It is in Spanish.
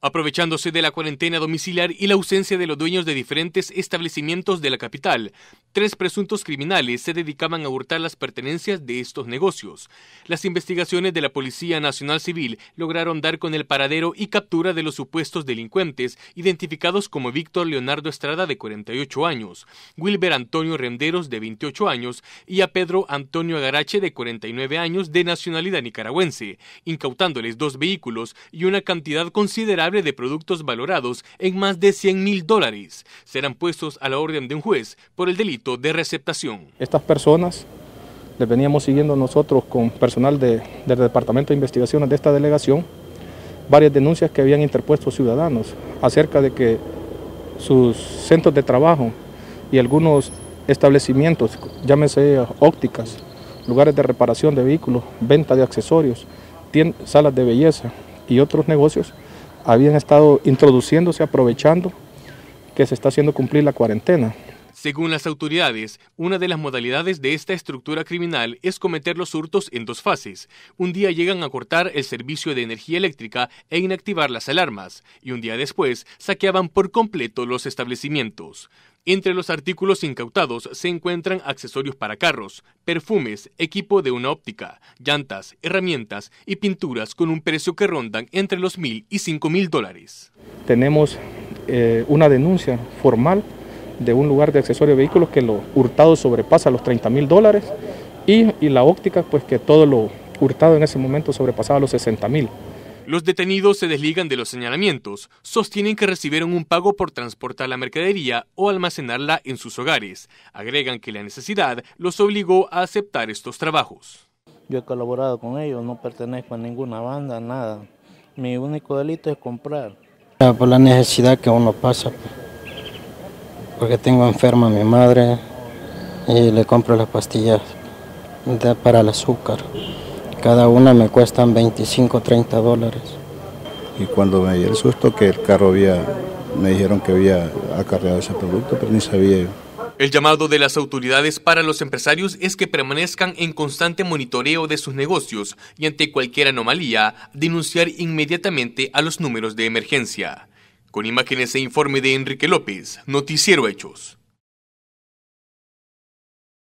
Aprovechándose de la cuarentena domiciliar y la ausencia de los dueños de diferentes establecimientos de la capital, tres presuntos criminales se dedicaban a hurtar las pertenencias de estos negocios. Las investigaciones de la Policía Nacional Civil lograron dar con el paradero y captura de los supuestos delincuentes, identificados como Víctor Leonardo Estrada, de 48 años, Wilber Antonio Renderos, de 28 años, y a Pedro Antonio Agarache, de 49 años, de nacionalidad nicaragüense, incautándoles dos vehículos y una cantidad considerable de productos valorados en más de 100 mil dólares. Serán puestos a la orden de un juez por el delito de receptación. Estas personas les veníamos siguiendo nosotros con personal del Departamento de Investigaciones de esta delegación varias denuncias que habían interpuesto ciudadanos acerca de que sus centros de trabajo y algunos establecimientos, llámese ópticas, lugares de reparación de vehículos, venta de accesorios, salas de belleza y otros negocios habían estado introduciéndose, aprovechando que se está haciendo cumplir la cuarentena. Según las autoridades, una de las modalidades de esta estructura criminal es cometer los hurtos en dos fases. Un día llegan a cortar el servicio de energía eléctrica e inactivar las alarmas, y un día después saqueaban por completo los establecimientos. Entre los artículos incautados se encuentran accesorios para carros, perfumes, equipo de una óptica, llantas, herramientas y pinturas con un precio que rondan entre los mil y cinco mil dólares. Tenemos eh, una denuncia formal de un lugar de accesorios de vehículos que lo hurtado sobrepasa los 30 mil dólares y, la óptica pues que todo lo hurtado en ese momento sobrepasaba los 60 mil. Los detenidos se desligan de los señalamientos, sostienen que recibieron un pago por transportar la mercadería o almacenarla en sus hogares. Agregan que la necesidad los obligó a aceptar estos trabajos. Yo he colaborado con ellos, no pertenezco a ninguna banda, nada. Mi único delito es comprar. Por la necesidad que uno pasa, porque tengo enferma a mi madre y le compro las pastillas para el azúcar. Cada una me cuestan 25, 30 dólares. Y cuando me di el susto que el carro había, me dijeron que había acarreado ese producto, pero ni sabía yo. El llamado de las autoridades para los empresarios es que permanezcan en constante monitoreo de sus negocios y ante cualquier anomalía, denunciar inmediatamente a los números de emergencia. Con imágenes e informe de Enrique López, Noticiero Hechos.